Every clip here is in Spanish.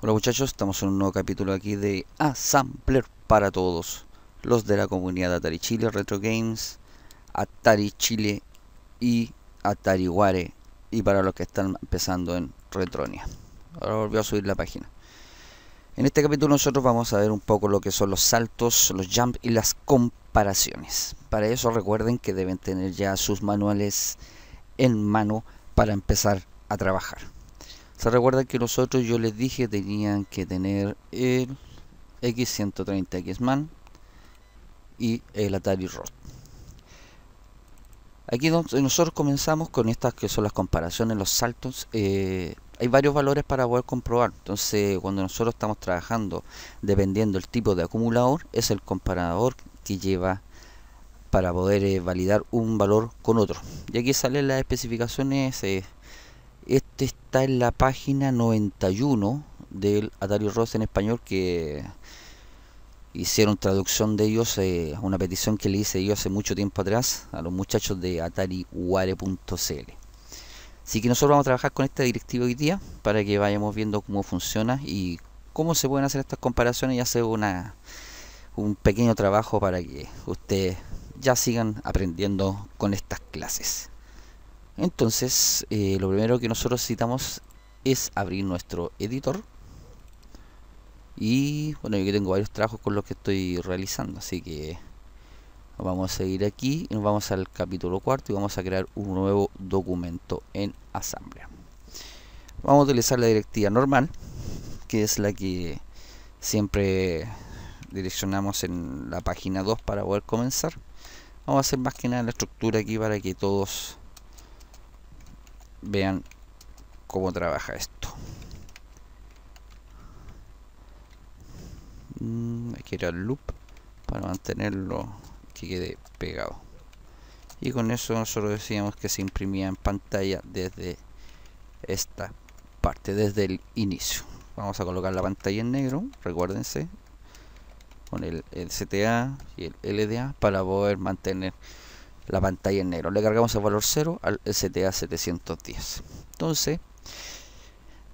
Hola muchachos, estamos en un nuevo capítulo aquí de Sampler para todos Los de la comunidad Atari Chile, Retro Games, Atari Chile y Atari Ware Y para los que están empezando en Retronia Ahora volvió a subir la página En este capítulo nosotros vamos a ver un poco lo que son los saltos, los jumps y las comparaciones Para eso recuerden que deben tener ya sus manuales en mano para empezar a trabajar se recuerda que nosotros yo les dije tenían que tener el X130 xman y el Atari Roth. Aquí nosotros comenzamos con estas que son las comparaciones, los saltos. Eh, hay varios valores para poder comprobar. Entonces, cuando nosotros estamos trabajando, dependiendo del tipo de acumulador, es el comparador que lleva para poder eh, validar un valor con otro. Y aquí salen las especificaciones. Eh, este está en la página 91 del Atari Ross en español que hicieron traducción de ellos eh, una petición que le hice yo hace mucho tiempo atrás a los muchachos de atariware.cl Así que nosotros vamos a trabajar con esta directiva hoy día para que vayamos viendo cómo funciona y cómo se pueden hacer estas comparaciones y hacer una, un pequeño trabajo para que ustedes ya sigan aprendiendo con estas clases. Entonces, eh, lo primero que nosotros necesitamos es abrir nuestro editor. Y bueno, yo tengo varios trabajos con los que estoy realizando, así que vamos a seguir aquí y nos vamos al capítulo cuarto y vamos a crear un nuevo documento en Asamblea. Vamos a utilizar la directiva normal, que es la que siempre direccionamos en la página 2 para poder comenzar. Vamos a hacer más que nada la estructura aquí para que todos vean cómo trabaja esto. Mm, hay que ir al loop para mantenerlo que quede pegado. Y con eso nosotros decíamos que se imprimía en pantalla desde esta parte, desde el inicio. Vamos a colocar la pantalla en negro, recuérdense, con el, el CTA y el LDA para poder mantener la pantalla en negro. Le cargamos el valor 0 al STA 710. Entonces,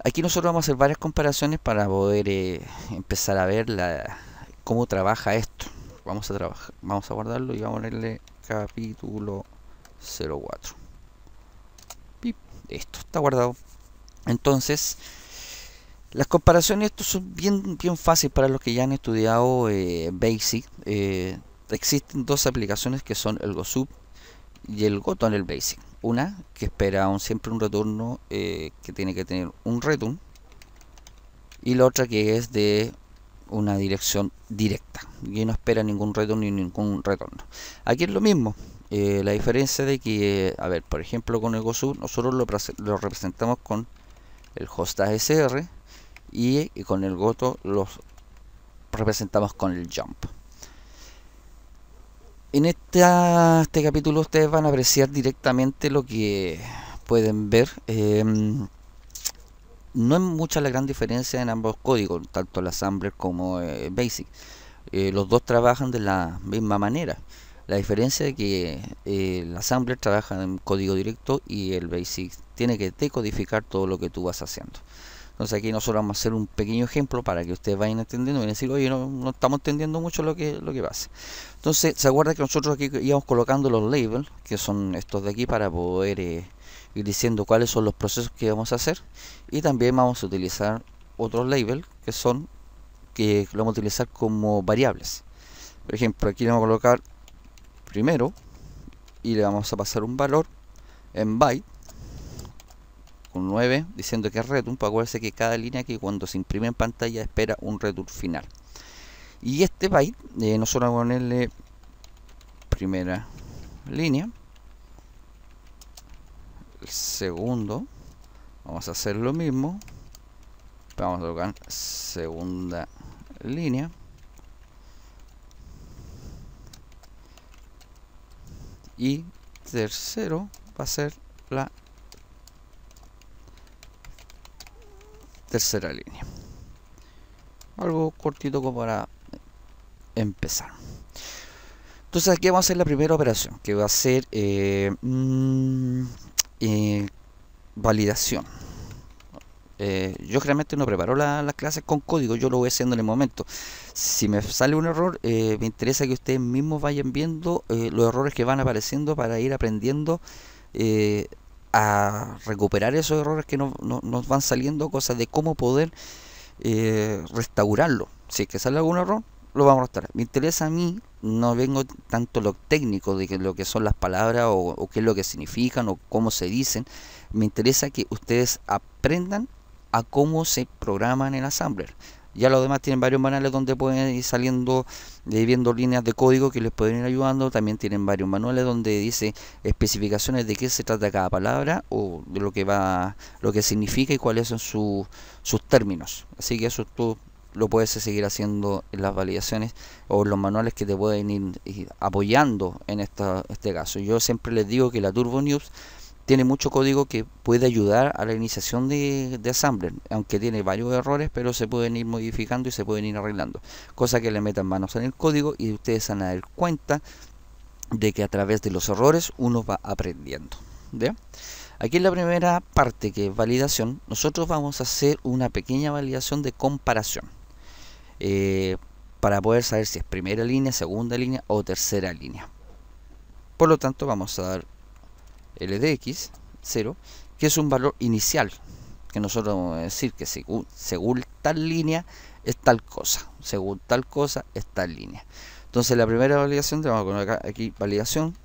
aquí nosotros vamos a hacer varias comparaciones para poder eh, empezar a ver la, cómo trabaja esto. Vamos a, trabajar, vamos a guardarlo y vamos a ponerle capítulo 04. y esto está guardado. Entonces, las comparaciones esto son bien, bien fáciles para los que ya han estudiado eh, Basic. Eh, existen dos aplicaciones que son el GoSub y el Goto en el Basic. Una que espera aún siempre un retorno eh, que tiene que tener un return y la otra que es de una dirección directa y no espera ningún retorno ni ningún retorno. Aquí es lo mismo. Eh, la diferencia de que, a ver, por ejemplo con el gozo, nosotros lo, representamos con el hostage sr y, con el Goto lo representamos con el jump. En este capítulo ustedes van a apreciar directamente lo que pueden ver. Em, no es mucha la gran diferencia en ambos códigos, tanto el Assembler como el eh, Basic. Eh, los dos trabajan de la misma manera. La diferencia es que eh, el Assembler trabaja en código directo y el Basic tiene que decodificar todo lo que tú vas haciendo. Entonces aquí nosotros vamos a hacer un pequeño ejemplo para que ustedes vayan entendiendo y decir, oye, no, estamos entendiendo mucho lo que, lo que pasa. Entonces, ¿se acuerda que nosotros aquí íbamos colocando los labels, que son estos de aquí, para poder eh, ir diciendo cuáles son los procesos que vamos a hacer? Y también vamos a utilizar otros labels, que son, que lo vamos a utilizar como variables. Por ejemplo, aquí le vamos a colocar primero y le vamos a pasar un valor en byte 9 diciendo que es return, para acuérdense que cada línea que cuando se imprime en pantalla espera un return final. Y este byte, eh, nosotros vamos a ponerle primera línea, el segundo, vamos a hacer lo mismo, vamos a colocar segunda línea, y tercero va a ser la tercera línea algo cortito como para empezar entonces aquí vamos a hacer la primera operación que va a ser eh, mm, eh, validación eh, yo generalmente no preparo las clases con código, yo lo voy haciendo en el momento. Si me sale un error, me interesa que ustedes mismos vayan viendo los errores que van apareciendo para ir aprendiendo a recuperar esos errores que nos van saliendo, cosas de cómo poder eh, restaurarlo. Si es que sale algún error, lo vamos a restaurar. Me interesa a mí, no vengo tanto lo técnico de lo que son las palabras o, qué es lo que significan o cómo se dicen. Me interesa que ustedes aprendan a cómo se programan en Assembler ya los demás tienen varios manuales donde pueden ir saliendo y viendo líneas de código que les pueden ir ayudando. También tienen varios manuales donde dice especificaciones de qué se trata cada palabra o de lo que va, lo que significa y cuáles son sus términos. Así que eso tú lo puedes seguir haciendo en las validaciones o los manuales que te pueden ir, apoyando en este caso. Yo siempre les digo que la Turbo News tiene mucho código que puede ayudar a la iniciación de, de, Assembler, aunque tiene varios errores, pero se pueden ir modificando y se pueden ir arreglando. Cosa que le metan manos en el código y ustedes van a dar cuenta de que a través de los errores uno va aprendiendo. Aquí en la primera parte, que es validación, nosotros vamos a hacer una pequeña validación de comparación. Eh, para poder saber si es primera línea, segunda línea o tercera línea. Por lo tanto, vamos a dar ldx de X, 0, que es un valor inicial, que nosotros vamos a decir que según, según tal línea es tal cosa, según tal cosa es tal línea. Entonces la primera validación, le vamos a poner aquí validación,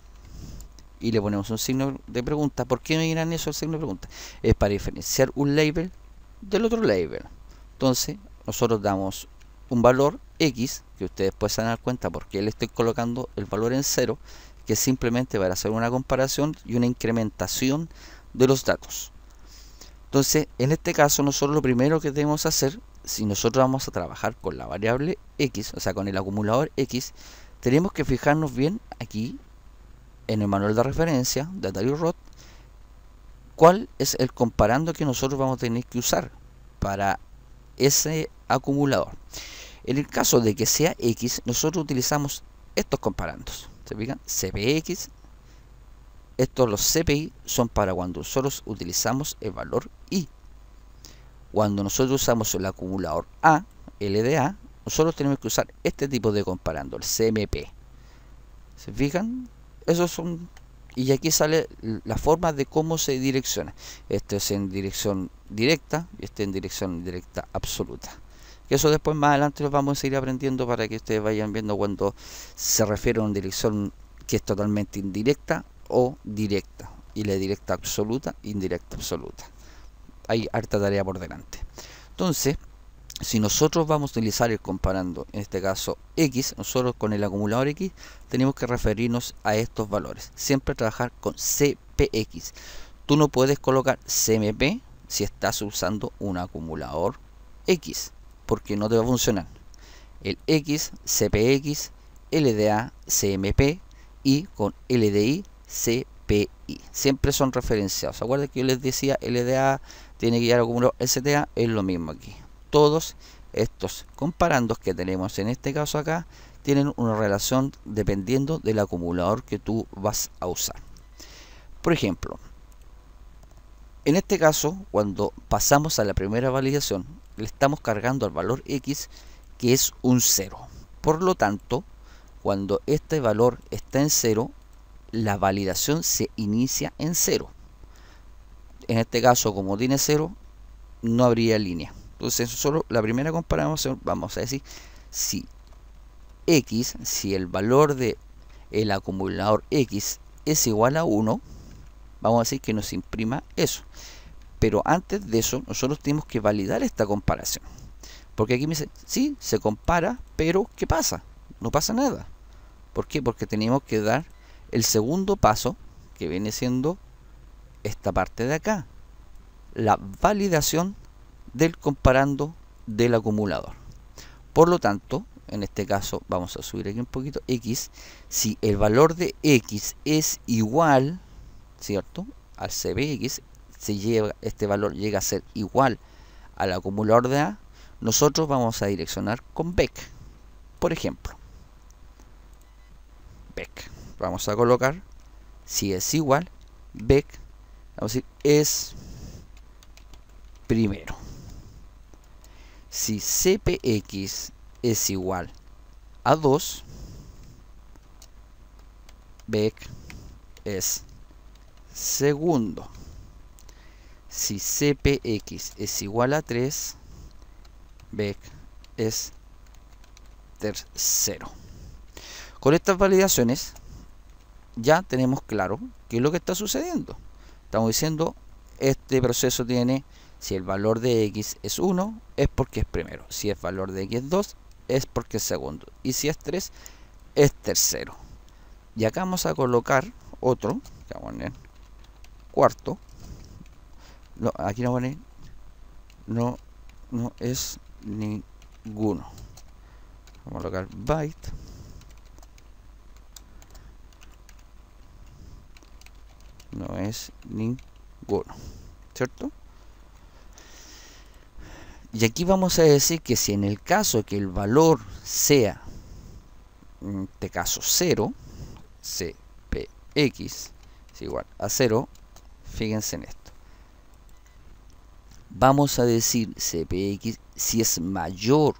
y le ponemos un signo de pregunta. ¿Por qué me dirán eso el signo de pregunta? Es para diferenciar un label del otro label. Entonces nosotros damos un valor X, que ustedes pueden dar cuenta porque le estoy colocando el valor en 0 que simplemente simplemente a hacer una comparación y una incrementación de los datos. Entonces, en este caso, nosotros lo primero que debemos hacer, si nosotros vamos a trabajar con la variable x, o sea, con el acumulador x, tenemos que fijarnos bien aquí en el manual de referencia de Atari cuál es el comparando que nosotros vamos a tener que usar para ese acumulador. En el caso de que sea x, nosotros utilizamos estos comparandos. ¿Se fijan? CPX. Estos los CPI son para cuando nosotros utilizamos el valor I. Cuando nosotros usamos el acumulador A, LDA, nosotros tenemos que usar este tipo de comparando, el CMP. ¿Se fijan? Esos son... Y aquí sale la forma de cómo se direcciona. Este es en dirección directa y este en dirección directa absoluta. Eso después más adelante lo vamos a seguir aprendiendo para que ustedes vayan viendo cuando se refiere a una dirección que es totalmente indirecta o directa. Y la directa absoluta, indirecta absoluta. Hay harta tarea por delante. Entonces, si nosotros vamos a utilizar el comparando, en este caso X, nosotros con el acumulador X, tenemos que referirnos a estos valores. Siempre trabajar con CPX. Tú no puedes colocar CMP si estás usando un acumulador X porque no te va a funcionar. El X, CPX, LDA, CMP y con LDI, CPI. Siempre son referenciados. ¿Se que yo les decía LDA tiene que llegar acumulado STA? Es lo mismo aquí. Todos estos comparandos que tenemos en este caso acá tienen una relación dependiendo del acumulador que tú vas a usar. Por ejemplo, en este caso, cuando pasamos a la primera validación, le estamos cargando al valor x que es un 0. Por lo tanto, cuando este valor está en 0, la validación se inicia en 0. En este caso, como tiene 0, no habría línea. Entonces, solo la primera comparación, vamos a decir, si x, si el valor de el acumulador x es igual a 1, vamos a decir que nos imprima eso. Pero antes de eso, nosotros tenemos que validar esta comparación. Porque aquí me dice, sí, se compara, pero ¿qué pasa? No pasa nada. ¿Por qué? Porque tenemos que dar el segundo paso, que viene siendo esta parte de acá. La validación del comparando del acumulador. Por lo tanto, en este caso vamos a subir aquí un poquito x, si el valor de x es igual, ¿cierto? Al cbx si este valor llega a ser igual al acumulador de A, nosotros vamos a direccionar con BEC. Por ejemplo, BEC. Vamos a colocar, si es igual, BEC, vamos a es primero. Si CPX es igual a 2, BEC es segundo si CPX es igual a 3, BEC es tercero. Con estas validaciones ya tenemos claro qué es lo que está sucediendo. Estamos diciendo, este proceso tiene, si el valor de X es 1, es porque es primero. Si el valor de X es 2, es porque es segundo. Y si es 3, es tercero. Y acá vamos a colocar otro, vamos a poner cuarto, aquí no pone no no es ninguno vamos a colocar byte no es ninguno cierto y aquí vamos a decir que si en el caso que el valor sea en este caso 0 cpx es igual a 0 fíjense en esto vamos a decir CPX si es mayor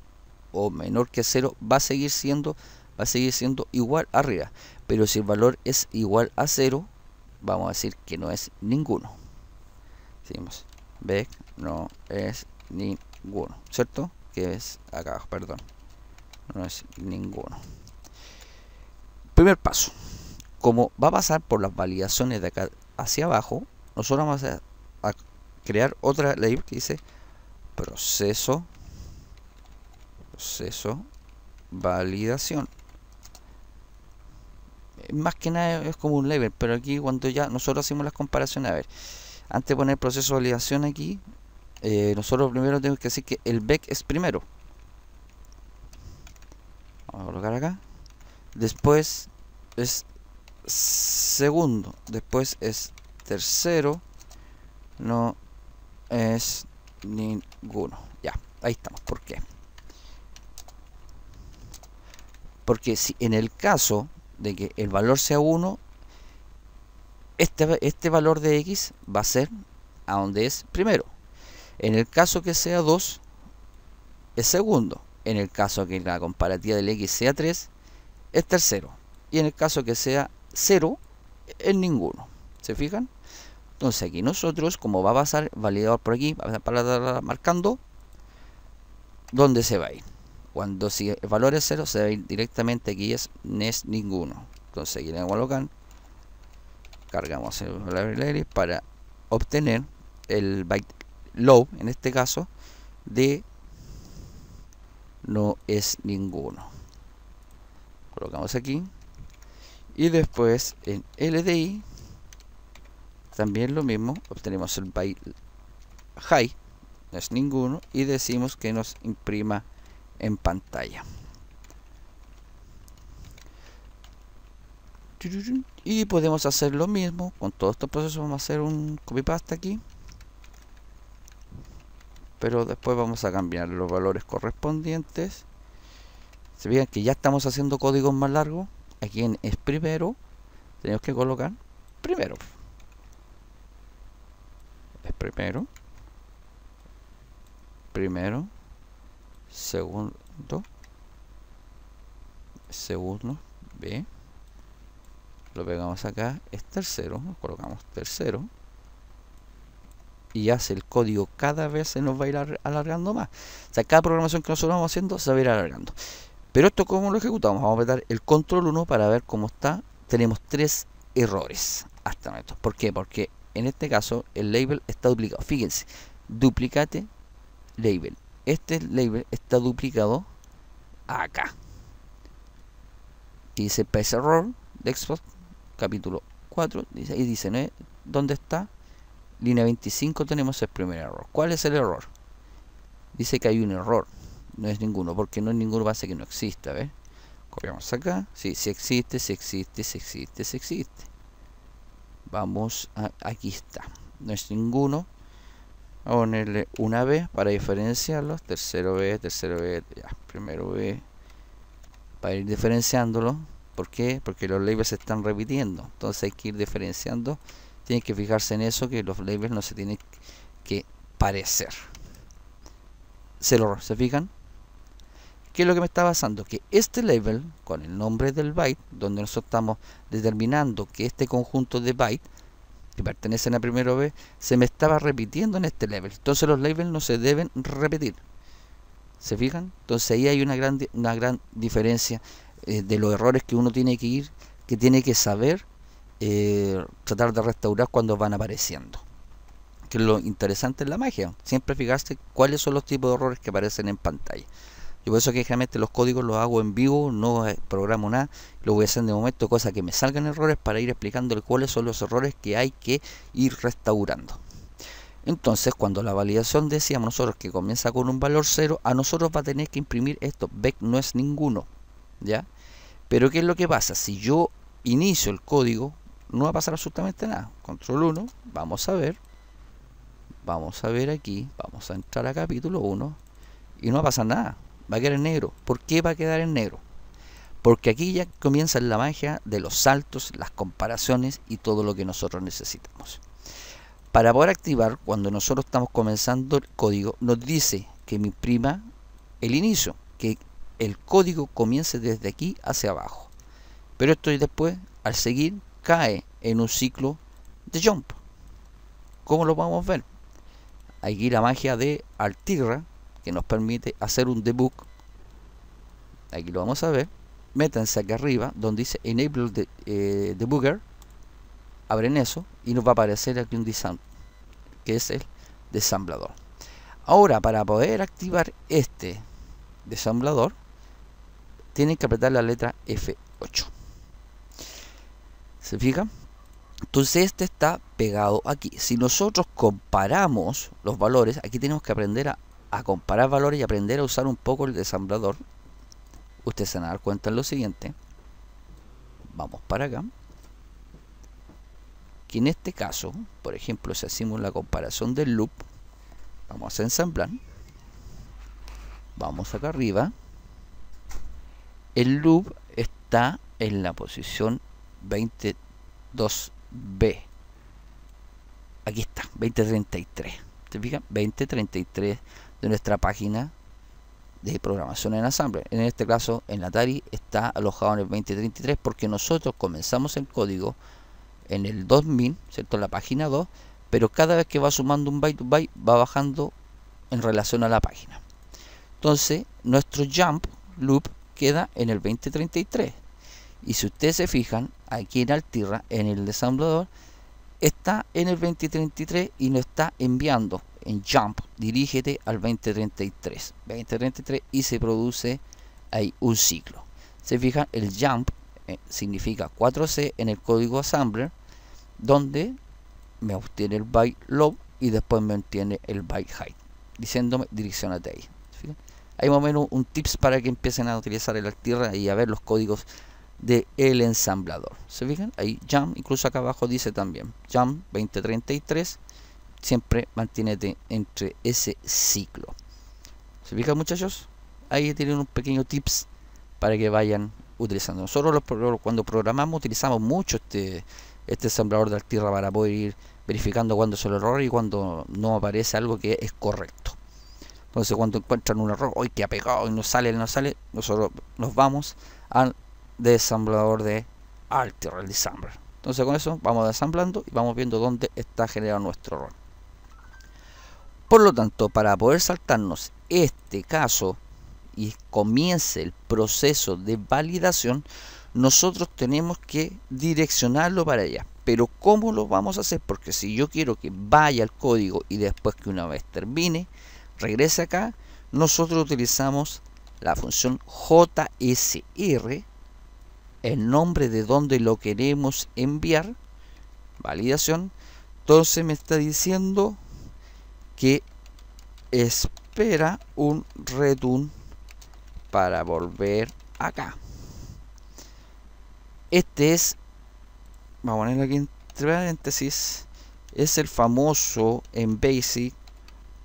o menor que 0 va a seguir siendo va a seguir siendo igual arriba pero si el valor es igual a 0 vamos a decir que no es ninguno decimos ve no es ninguno cierto que es acá abajo perdón no es ninguno primer paso como va a pasar por las validaciones de acá hacia abajo nosotros vamos a crear otra ley que dice proceso, proceso, validación. Eh, más que nada es como un label, pero aquí cuando ya nosotros hacemos las comparaciones, a ver, antes de poner proceso de validación aquí, eh, nosotros primero tenemos que decir que el back e es primero. acá. Después es segundo, después es tercero, no es ninguno. Ya, ahí estamos. ¿Por qué? Porque si en el caso de que el valor sea 1, este, este valor de x va a ser a donde es primero. En el caso que sea 2, es segundo. En el caso que la comparativa del x sea 3, es tercero. Y en el caso que sea 0, es ninguno. ¿Se fijan? Entonces aquí nosotros, como va a pasar validador por aquí, para marcando dónde se va a ir. Cuando si el valor es 0, se va a ir directamente aquí es NES ninguno. Entonces aquí le local cargamos el valor para obtener el byte low, en este caso, de no es ninguno. Colocamos aquí y después en LDI también lo mismo, obtenemos el byte high, no es ninguno, y decimos que nos imprima en pantalla. Y podemos hacer lo mismo con todo este proceso. Vamos a hacer un copy paste aquí. Pero después vamos a cambiar los valores correspondientes. Se fijan que ya estamos haciendo códigos más largos. Aquí en es primero. Tenemos que colocar primero es primero, primero, segundo, segundo, B, lo pegamos acá, es tercero, nos colocamos tercero, y hace el código cada vez se nos va a ir alargando más. O sea, cada programación que nosotros vamos haciendo se va a ir alargando. Pero esto cómo lo ejecutamos? Vamos a apretar el control 1 para ver cómo está. Tenemos tres errores hasta ahora, ¿Por qué? Porque en este caso el label está duplicado. Fíjense, duplicate label. Este label está duplicado acá. dice PS error de capítulo 4. Dice, y dice, ¿dónde está? Línea 25 tenemos el primer error. ¿Cuál es el error? Dice que hay un error. No es ninguno, porque no es ninguno base que no exista. A copiamos acá. Sí, sí existe, Si existe, si existe, si existe vamos a, aquí está no es ninguno a ponerle una vez para diferenciarlos tercero B tercero B ya, primero B para ir diferenciándolo ¿por qué? porque los labels se están repitiendo entonces hay que ir diferenciando tienen que fijarse en eso que los labels no se tienen que parecer se lo se fijan ¿Qué es lo que me está pasando? Que este level, con el nombre del byte, donde nosotros estamos determinando que este conjunto de bytes, que pertenecen a primero B, se me estaba repitiendo en este level. Entonces los levels no se deben repetir. ¿Se fijan? Entonces ahí hay una gran, una gran diferencia eh, de los errores que uno tiene que ir, que tiene que saber eh, tratar de restaurar cuando van apareciendo que lo interesante es la magia. Siempre fijarse cuáles son los tipos de errores que aparecen en pantalla. Y por eso que generalmente los códigos los hago en vivo, no eh, programo nada, lo voy a hacer de momento, cosa que me salgan errores para ir explicando cuáles son los errores que hay que ir restaurando. Entonces, cuando la validación decíamos nosotros que comienza con un valor cero a nosotros va a tener que imprimir esto. vec no es ninguno. ¿Ya? Pero, ¿qué es lo que pasa? Si yo inicio el código, no va a pasar absolutamente nada. Control 1, vamos a ver. Vamos a ver aquí, vamos a entrar a capítulo 1 y no va a pasar nada va a quedar en negro. ¿Por qué va a quedar en negro? Porque aquí ya comienza la magia de los saltos, las comparaciones y todo lo que nosotros necesitamos. Para poder activar, cuando nosotros estamos comenzando el código, nos dice que mi imprima el inicio, que el código comience desde aquí hacia abajo. Pero esto después, al seguir, cae en un ciclo de jump. ¿Cómo lo podemos ver? Aquí la magia de Artigra que nos permite hacer un debug. Aquí lo vamos a ver. Métanse aquí arriba donde dice Enable eh, Debugger. Abren eso y nos va a aparecer aquí un design que es el desamblador. Ahora, para poder activar este desamblador, tienen que apretar la letra F8. ¿Se fijan? Entonces este está pegado aquí. Si nosotros comparamos los valores, aquí tenemos que aprender a a comparar valores y aprender a usar un poco el desamblador, usted se van a dar cuenta en lo siguiente. Vamos para acá. Que en este caso, por ejemplo, si hacemos la comparación del loop, vamos a ensamblar. Vamos acá arriba. El loop está en la posición 22B. Aquí está, 2033. ¿Te fijas? 2033 de nuestra página de programación en Assembler. En este caso, en Atari está alojado en el 2033 porque nosotros comenzamos el código en el 2000, ¿cierto? En la página 2, pero cada vez que va sumando un byte, byte va bajando en relación a la página. Entonces, nuestro jump loop queda en el 2033. Y si ustedes se fijan, aquí en altira en el desamblador, está en el 2033 y nos está enviando en Jump, dirígete al 2033. 2033 y se produce ahí un ciclo. Se fijan, el Jump eh, significa 4C en el código Assembler, donde me obtiene el byte low y después me obtiene el byte height, diciéndome direccionate ahí. Hay más o menos un tips para que empiecen a utilizar el tierra y a ver los códigos del el ensamblador. ¿Se fijan? Ahí jump, incluso acá abajo dice también jump 2033 siempre manténete entre ese ciclo. ¿Se fijan muchachos? Ahí tienen un pequeño tips para que vayan utilizando. Nosotros cuando programamos utilizamos mucho este, este ensamblador de tierra para poder ir verificando cuándo es el error y cuando no aparece algo que es correcto. Entonces cuando encuentran un error, hoy que ha pegado y no sale, no sale, nosotros nos vamos al desamblador de altira el Entonces con eso vamos desamblando y vamos viendo dónde está generado nuestro error. Por lo tanto, para poder saltarnos este caso y comience el proceso de validación, nosotros tenemos que direccionarlo para allá. Pero ¿cómo lo vamos a hacer? Porque si yo quiero que vaya al código y después que una vez termine, regrese acá, nosotros utilizamos la función JSR, el nombre de donde lo queremos enviar, validación, entonces me está diciendo que espera un return para volver acá. Este es, vamos a ponerlo aquí entre paréntesis, es el famoso en Basic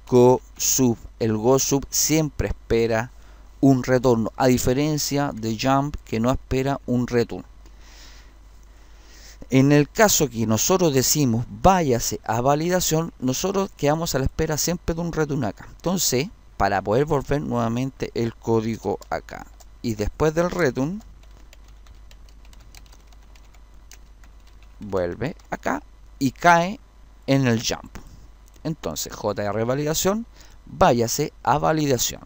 Go Sub. El Go Sub siempre espera un retorno, a diferencia de Jump que no espera un return, en el caso que nosotros decimos váyase a validación, nosotros quedamos a la espera siempre de un return acá. Entonces, para poder volver nuevamente el código acá. Y después del return, vuelve acá y cae en el jump. Entonces, JR validación, váyase a validación.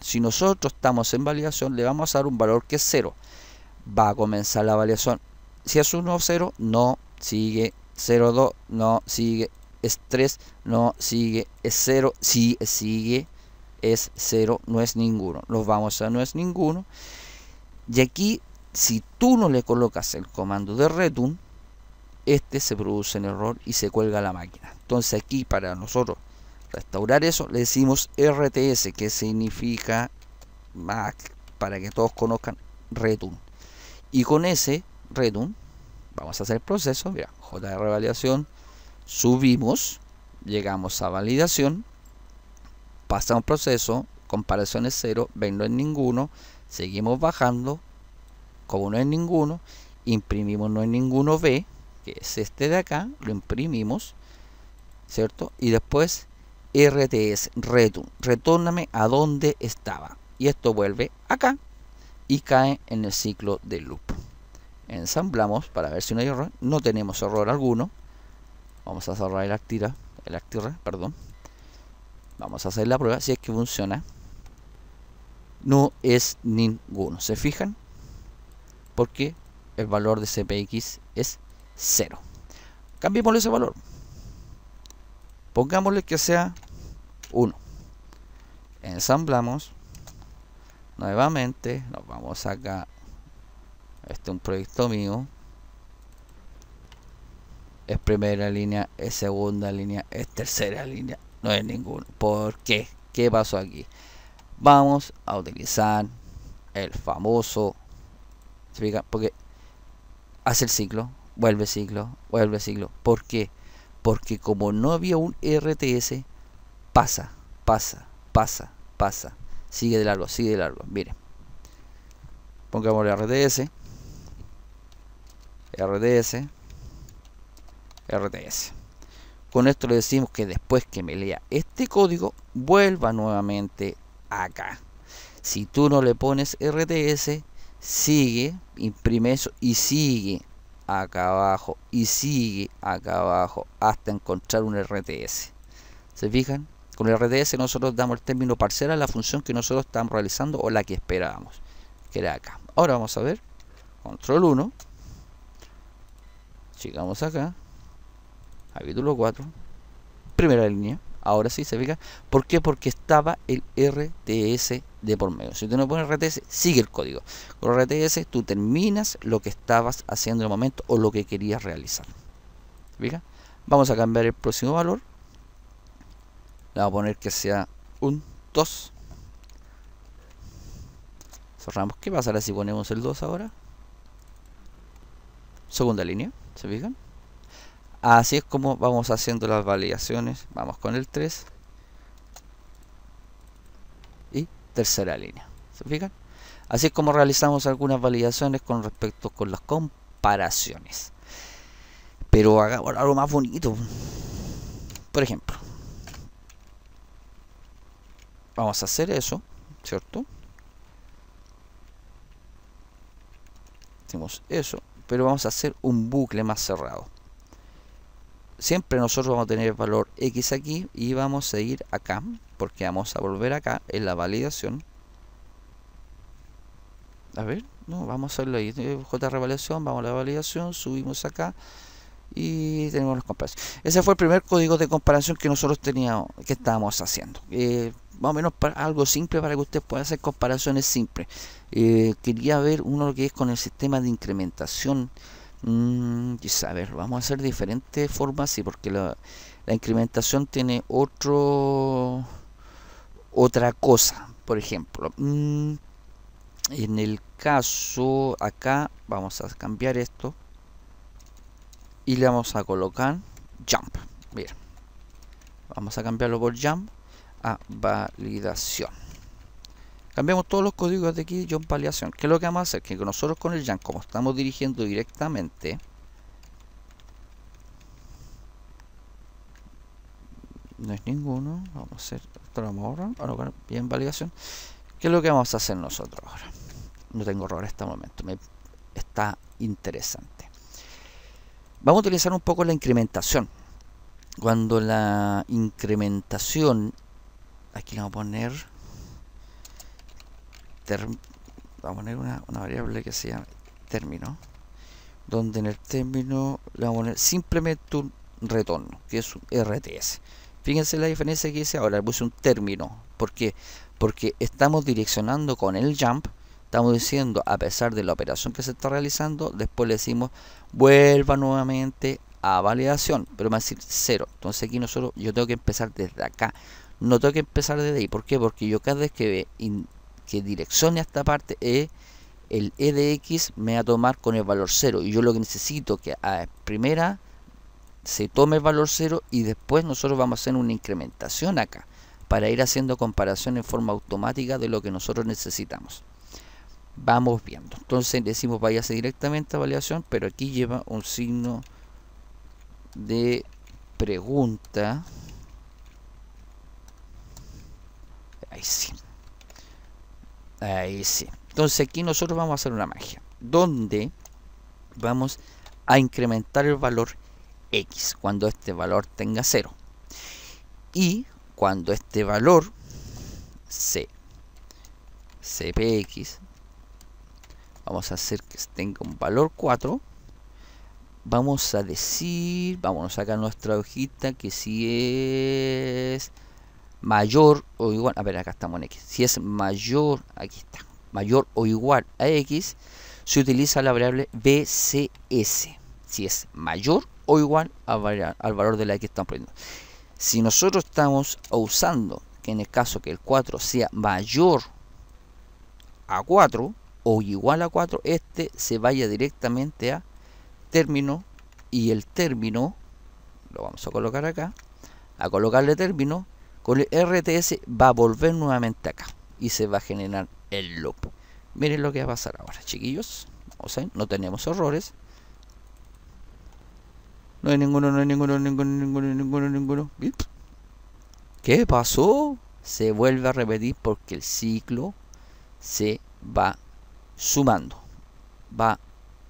Si nosotros estamos en validación, le vamos a dar un valor que es 0. Va a comenzar la validación si es 1 0 no sigue 0 2 no sigue es 3 no sigue es 0 si sigue es 0 no es ninguno los vamos a no es ninguno y aquí si tú no le colocas el comando de return este se produce un error y se cuelga la máquina entonces aquí para nosotros restaurar eso le decimos rts que significa Mac para que todos conozcan return y con ese RETURN, vamos a hacer el proceso, mira, J de revalidación, subimos, llegamos a validación, pasa un proceso, es cero, ven no ninguno, seguimos bajando, como no es ninguno, imprimimos no en ninguno B, que es este de acá, lo imprimimos, ¿cierto? Y después RTS, return, retórname a donde estaba. Y esto vuelve acá y cae en el ciclo del loop ensamblamos para ver si no hay error. No tenemos error alguno. Vamos a cerrar el Actira, el perdón. Vamos a hacer la prueba si es que funciona. No es ninguno. ¿Se fijan? Porque el valor de CPX es 0. Cambiémosle ese valor. Pongámosle que sea 1. Ensamblamos. Nuevamente nos vamos acá este es un proyecto mío es primera línea es segunda línea es tercera línea no es ninguno ¿por qué? ¿qué pasó aquí? vamos a utilizar el famoso porque hace el ciclo vuelve ciclo vuelve ciclo ¿por qué? porque como no había un e RTS pasa pasa pasa pasa sigue de largo sigue de largo miren pongamos el e RTS RTS RTS Con esto le decimos que después que me lea este código, vuelva nuevamente acá. Si tú no le pones RTS, sigue, imprime eso y sigue acá abajo y sigue acá abajo hasta encontrar un RTS. ¿Se fijan? Con el RTS nosotros damos el término parcial a la función que nosotros estamos realizando o la que esperábamos, que era acá. Ahora vamos a ver, control 1, Llegamos acá. Capítulo 4. Primera línea. Ahora sí, se fija. ¿Por qué? Porque estaba el RTS de por medio. Si tú no pones RTS, sigue el código. Con RTS tú terminas lo que estabas haciendo en el momento o lo que querías realizar. Vamos a cambiar el próximo valor. Le voy a poner que sea un 2. Cerramos. ¿Qué pasará si ponemos el 2 ahora? Segunda línea. ¿Se fijan? Así es como vamos haciendo las validaciones. Vamos con el 3. Y tercera línea. ¿Se fijan? Así es como realizamos algunas validaciones con respecto con las comparaciones. Pero hagamos algo más bonito. Por ejemplo. Vamos a hacer eso, ¿cierto? Hacemos eso pero vamos a hacer un bucle más cerrado siempre nosotros vamos a tener el valor x aquí y vamos a ir acá porque vamos a volver acá en la validación a ver no vamos a hacerlo ahí eh, j revalidación vamos a la validación subimos acá y tenemos los comparaciones ese fue el primer código de comparación que nosotros teníamos que estábamos haciendo eh, más o menos para algo simple para que usted puedan hacer comparaciones simples eh, quería ver uno que es con el sistema de incrementación. Mm, a ver, vamos a hacer diferentes formas, y porque la, incrementación tiene otro otra cosa, por ejemplo. Mm, en el caso acá vamos a cambiar esto y le vamos a colocar jump. Vamos a cambiarlo por jump a validación. Cambiamos todos los códigos de aquí John Paliación. ¿Qué es lo que vamos a hacer? Que nosotros con el Jan, como estamos dirigiendo directamente, no es ninguno. Vamos a hacer esto lo vamos a Bueno, bien validación. ¿Qué es lo que vamos a hacer nosotros ahora? No tengo error en este momento. Me, está interesante. Vamos a utilizar un poco la incrementación. Cuando la incrementación, aquí le vamos a poner vamos a poner una, variable que se llama término donde en el término le vamos a simplemente un retorno que es un RTS fíjense la diferencia que hice ahora le puse un término porque porque estamos direccionando con el jump estamos diciendo a pesar de la operación que se está realizando después le decimos vuelva nuevamente a validación pero me va a decir cero entonces aquí nosotros yo tengo que empezar desde acá no tengo que empezar desde ahí ¿por porque yo cada vez que que direccione a esta parte es el E de X me va a tomar con el valor 0. Y yo lo que necesito que a primera se tome el valor 0 y después nosotros vamos a hacer una incrementación acá para ir haciendo comparación en forma automática de lo que nosotros necesitamos. Vamos viendo. Entonces decimos váyase directamente a validación, pero aquí lleva un signo de pregunta. Ahí sí. Ahí sí. Entonces aquí nosotros vamos a hacer una magia. Donde vamos a incrementar el valor x cuando este valor tenga 0. Y cuando este valor c, cpx, vamos a hacer que tenga un valor 4. Vamos a decir, vamos a sacar nuestra hojita que si es mayor o igual, a ver, acá estamos en X, si es mayor, aquí está, mayor o igual a X, se utiliza la variable BCS, si es mayor o igual al valor de la que estamos poniendo. Si nosotros estamos usando que en el caso que el 4 sea mayor a 4 o igual a 4, este se vaya directamente a término y el término, lo vamos a colocar acá, a colocarle término, con el RTS va a volver nuevamente acá y se va a generar el loop. Miren lo que va a pasar ahora, chiquillos. O sea, no tenemos errores. No hay ninguno, no hay ninguno, ninguno, ninguno, ninguno, ninguno. ¿Qué pasó? Se vuelve a repetir porque el ciclo se va sumando, va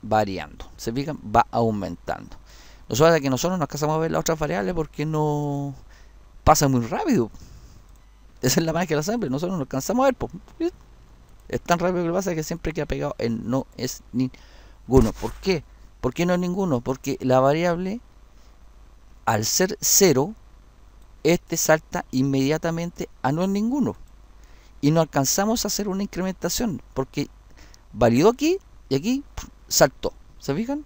variando. ¿Se fijan? Va aumentando. Nosotros que nosotros nos casamos a ver las otras variables porque no, pasa muy rápido. Esa es la magia que la sangre, nosotros no alcanzamos a ver. Pues, es tan rápido que pasa que siempre ha pegado en no es ninguno. ¿Por qué? ¿Por qué no es ninguno? Porque la variable, al ser cero, este salta inmediatamente a no es ninguno. Y no alcanzamos a hacer una incrementación, porque validó aquí y aquí saltó. ¿Se fijan?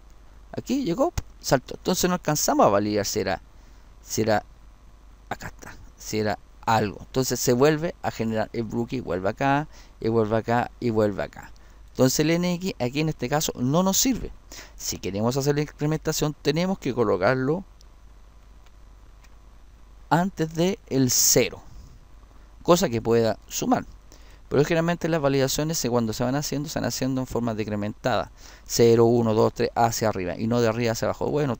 Aquí llegó, saltó. Entonces no alcanzamos a validar será será acá está, si era algo. Entonces se vuelve a generar el y vuelve acá, y vuelve acá, y vuelve acá. Entonces el NX aquí en este caso no nos sirve. Si queremos hacer la incrementación tenemos que colocarlo antes de el 0. Cosa que pueda sumar. Pero generalmente las validaciones cuando se van haciendo, se van haciendo en forma decrementada. 0, 1, 2, 3, hacia arriba. Y no de arriba hacia abajo. Bueno,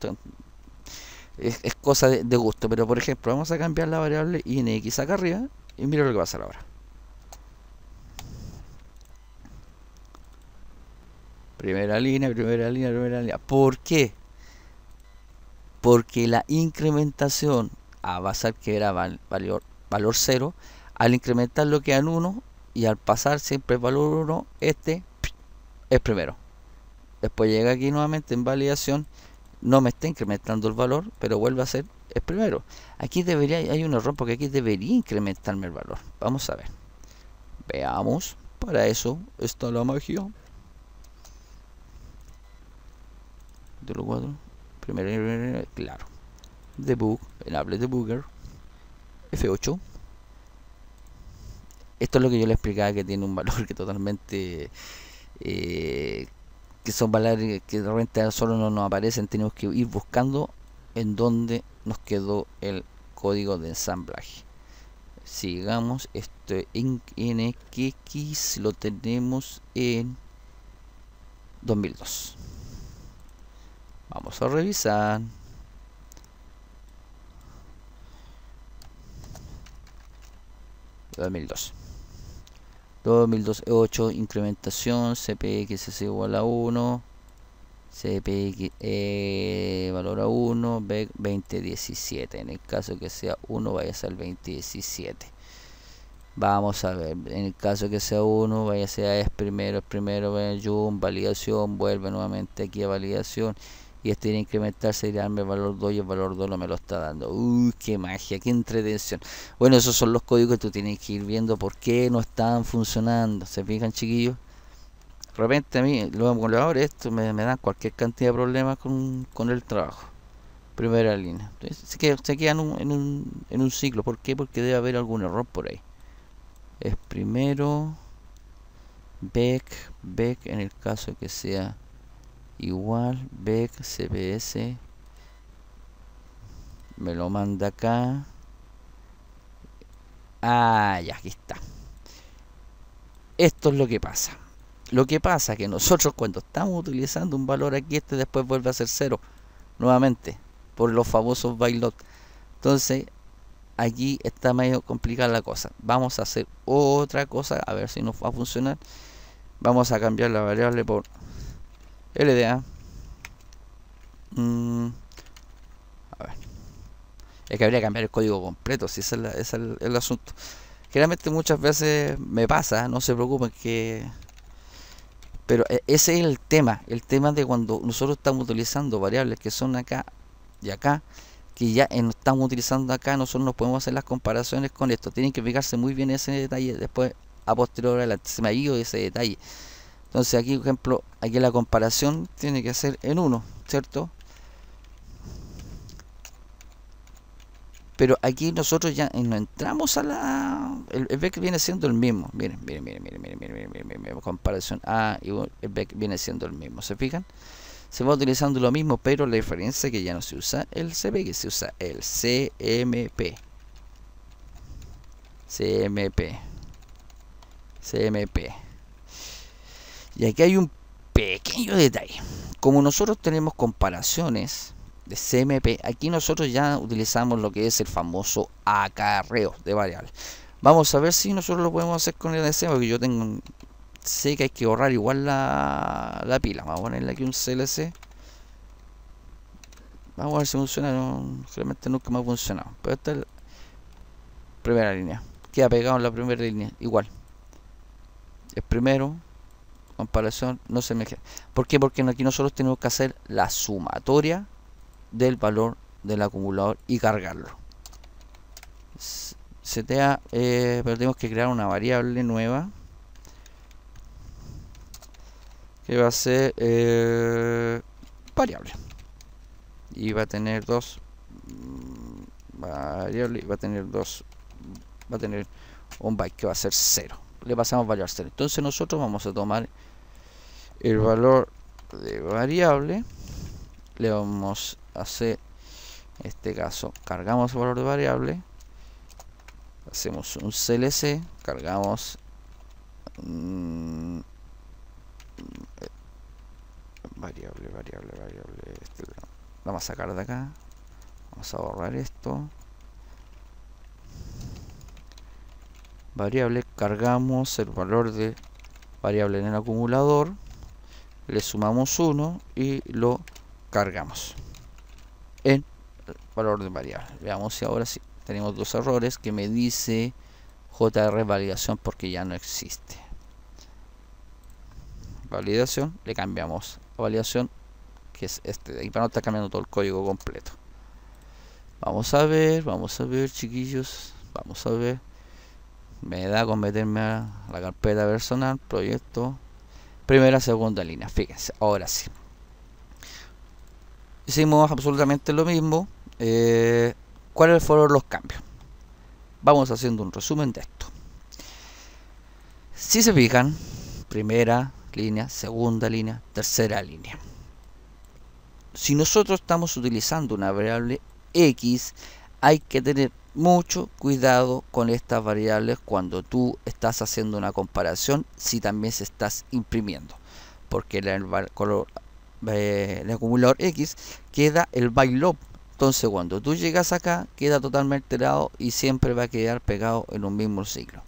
es, cosa de, gusto. Pero por ejemplo, vamos a cambiar la variable x acá arriba y mira lo que va a pasar ahora. Primera línea, primera línea, primera línea. ¿Por qué? Porque la incrementación a basar que era valor, valor 0, al incrementar lo que 1 y al pasar siempre valor 1, este es primero. Después llega aquí nuevamente en validación no me está incrementando el valor, pero vuelve a ser el primero. Aquí debería, hay un error porque aquí debería incrementarme el valor. Vamos a ver. Veamos. Para eso está la magia. De los cuatro. Primero, claro. Debug, enable debugger. F8. Esto es lo que yo le explicaba que tiene un valor que totalmente eh, que son valores que de repente solo no nos aparecen, tenemos que ir buscando en donde nos quedó el código de ensamblaje. Sigamos, esto en x lo tenemos en 2002. Vamos a revisar. 2002. 2008 incrementación CPX es igual a 1 CPX e eh, valor a 1 2017 en el caso que sea 1 vaya a ser 2017 vamos a ver en el caso que sea 1 vaya a es e primero es primero en validación vuelve nuevamente aquí a validación y este tiene incrementarse, y darme valor 2 y el valor 2 no me lo está dando. Uy, qué magia, qué entretención. Bueno, esos son los códigos que tú tienes que ir viendo por qué no están funcionando. ¿Se fijan, chiquillos? De repente a mí, lo ahora esto me, da dan cualquier cantidad de problemas con, el trabajo primera línea. Entonces, se, quedan, en, un, ciclo. ¿Por qué? Porque debe haber algún error por ahí. Es primero back, back en el caso de que sea igual vec cps me lo manda acá ah ya aquí está esto es lo que pasa lo que pasa que nosotros cuando estamos utilizando un valor aquí este después vuelve a ser cero nuevamente por los famosos bailot entonces aquí está medio complicada la cosa vamos a hacer otra cosa a ver si nos va a funcionar vamos a cambiar la variable por LDA. Mm. a ver. Es que habría que cambiar el código completo, si ese es, el, asunto. Generalmente muchas veces me pasa, no se preocupen que... Pero e, ese es el tema, el tema de cuando nosotros estamos utilizando variables que son acá y acá, que ya estamos utilizando acá, nosotros no podemos hacer las comparaciones con esto. Tienen que fijarse muy bien ese detalle después, a posteriori Se me ha ido ese detalle. Entonces aquí, por ejemplo, aquí la comparación tiene que ser en 1, ¿cierto? Pero aquí nosotros ya no entramos a la... El, BEC viene siendo el mismo. Miren, miren, miren, miren, miren, miren, miren, miren, Comparación A y el BEC viene siendo el mismo. ¿Se fijan? Se va utilizando lo mismo, pero la diferencia es que ya no se usa el CB, que se usa el CMP. CMP. CMP. Y aquí hay un pequeño detalle. Como nosotros tenemos comparaciones de CMP, aquí nosotros ya utilizamos lo que es el famoso acarreo de variables Vamos a ver si nosotros lo podemos hacer con el DC, porque yo tengo sé que hay que ahorrar igual la, la pila. Vamos a ponerle aquí un CLC. Vamos a ver si funciona. realmente nunca me ha funcionado. Pero esta es la primera línea. Queda pegado en la primera línea. Igual. El primero comparación no se me ¿Por qué? Porque aquí nosotros tenemos que hacer la sumatoria del valor del acumulador y cargarlo. Se eh, pero tenemos que crear una variable nueva que va a ser eh, variable y va a tener dos mm, variables va a tener dos va a tener un byte que va a ser cero le pasamos valor 0. Entonces nosotros vamos a tomar el ah. valor de variable, le vamos a hacer, en este caso, cargamos el valor de variable, hacemos un CLC, cargamos mm, variable, variable, variable, este, vamos a sacar de acá, vamos a borrar esto, variable, cargamos el valor de variable en el acumulador, le sumamos 1 y lo cargamos en el valor de variable. Veamos si ahora sí tenemos dos errores que me dice JR validación porque ya no existe. Validación, le cambiamos validación que es este de ahí para no estar cambiando todo el código completo. Vamos a ver, vamos a ver, chiquillos, vamos a ver me da con meterme a la carpeta personal, proyecto, primera, segunda línea. Fíjense, ahora sí. Hicimos absolutamente lo mismo. Eh, ¿Cuáles fueron los cambios? Vamos haciendo un resumen de esto. Si se fijan, primera línea, segunda línea, tercera línea. Si nosotros estamos utilizando una variable x, hay que tener mucho cuidado con estas variables cuando tú estás haciendo una comparación si también se estás imprimiendo porque el, color, eh, acumulador X queda el loop entonces cuando tú llegas acá queda totalmente alterado y siempre va a quedar pegado en un mismo ciclo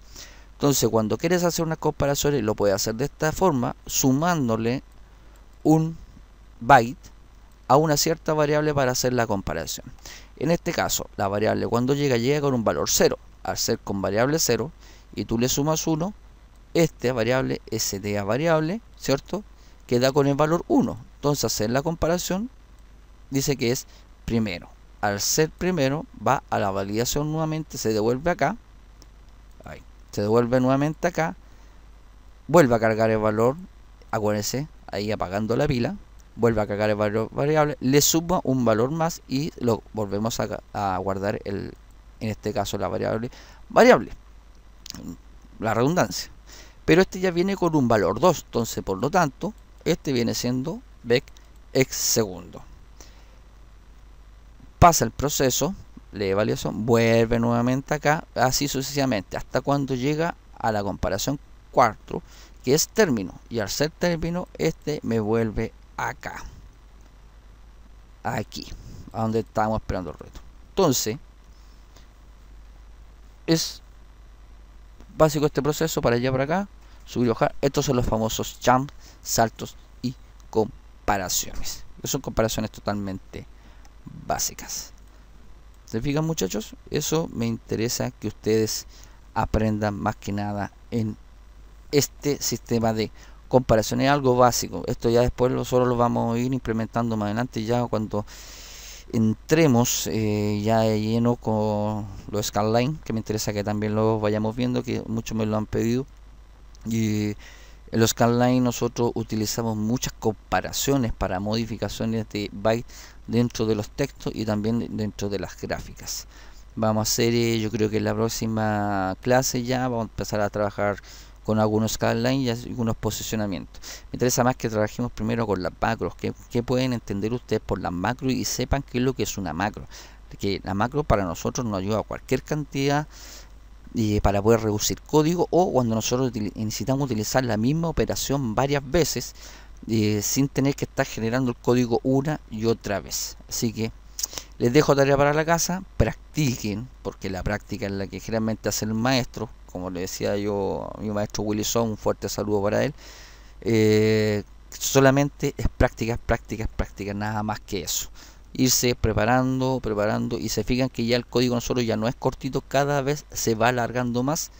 entonces cuando quieres hacer unas comparaciones lo puedes hacer de esta forma sumándole un byte a una cierta variable para hacer la comparación en este caso, la variable cuando llega llega con un valor 0. Al ser con variable 0 y tú le sumas 1, esta variable, a variable, ¿cierto? Queda con el valor 1. Entonces, hacer la comparación dice que es primero. Al ser primero, va a la validación nuevamente, se devuelve acá. se devuelve nuevamente acá. Vuelve a cargar el valor. Acuérdense, ahí apagando la pila vuelve a cargar el valor variable, le suma un valor más y lo volvemos a, guardar el, en este caso la variable variable, la redundancia. Pero este ya viene con un valor 2, entonces por lo tanto, este viene siendo vec ex segundo. Pasa el proceso, lee evaluación, vuelve nuevamente acá, así sucesivamente, hasta cuando llega a la comparación 4, que es término, y al ser término, este me vuelve acá. Aquí, a donde estamos esperando el reto. Entonces, es básico este proceso para allá para acá, subir y bajar. Estos son los famosos jump, saltos y comparaciones. Son comparaciones totalmente básicas. ¿Se fijan muchachos? Eso me interesa que ustedes aprendan más que nada en este sistema de comparación. Es algo básico. Esto ya después lo, solo lo vamos a ir implementando más adelante. Ya cuando entremos eh, ya lleno con los scanline, que me interesa que también lo vayamos viendo, que muchos me lo han pedido. Y en los scanline nosotros utilizamos muchas comparaciones para modificaciones de byte dentro de los textos y también dentro de las gráficas. Vamos a hacer, eh, yo creo que en la próxima clase ya vamos a empezar a trabajar con algunos lines y algunos posicionamientos. Me interesa más que trabajemos primero con las macros. que pueden entender ustedes por las macros y sepan qué es lo que es una macro? Que la macro para nosotros nos ayuda a cualquier cantidad y para poder reducir código o cuando nosotros necesitamos utilizar la misma operación varias veces eh, sin tener que estar generando el código una y otra vez. Así que les dejo tarea para la casa, practiquen, porque la práctica es la que generalmente hace el maestro, como le decía yo a mi maestro Son un fuerte saludo para él. Eh, solamente es prácticas, prácticas, prácticas, nada más que eso. Irse preparando, preparando, y se fijan que ya el código nosotros ya no es cortito, cada vez se va alargando más.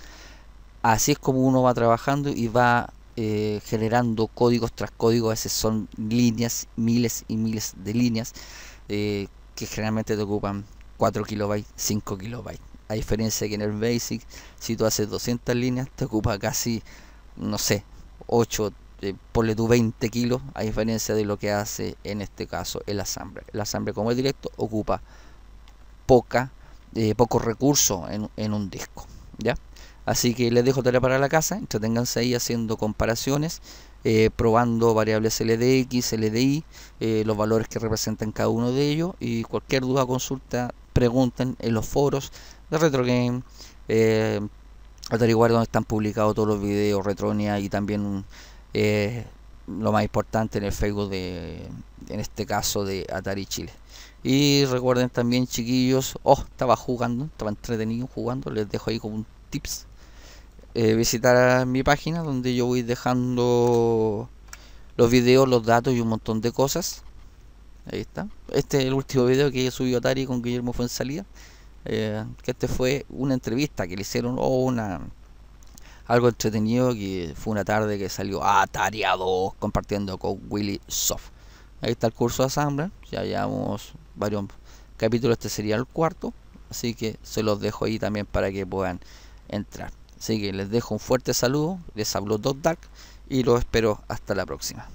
Así es como uno va trabajando y va eh, generando códigos tras códigos, a son líneas, miles y miles de líneas. Eh, que generalmente te ocupan 4 kilobytes, 5 kilobytes. A diferencia que en el Basic, si tú haces 200 líneas, te ocupa casi, no sé, 8, eh, ponle tú 20 kilos, a diferencia de lo que hace en este caso el asamble. El asamble como es directo, ocupa poca, eh, pocos recursos en, un disco. ¿ya? Así que les dejo tarea para la casa, entreténganse ahí haciendo comparaciones eh, probando variables LDX, LDI, eh, los valores que representan cada uno de ellos y cualquier duda o consulta pregunten en los foros de RetroGame, eh, Atari Guard donde están publicados todos los videos, Retronia y también lo más importante en el Facebook de, en este caso de Atari Chile. Y recuerden también chiquillos, oh, estaba jugando, estaba entretenido jugando, les dejo ahí como un tips eh, visitar mi página donde yo voy dejando los videos, los datos y un montón de cosas. Ahí está. Este es el último video que subió Atari con Guillermo Fuensalida. Eh, que este fue una entrevista que le hicieron o una algo entretenido que fue una tarde que salió Atari A2 compartiendo con Willy Soft. Ahí está el curso de Asamblea. ya llevamos varios capítulos, este sería el cuarto, así que se los dejo ahí también para que puedan entrar. Así que les dejo un fuerte saludo, les habló Doc y los espero hasta la próxima.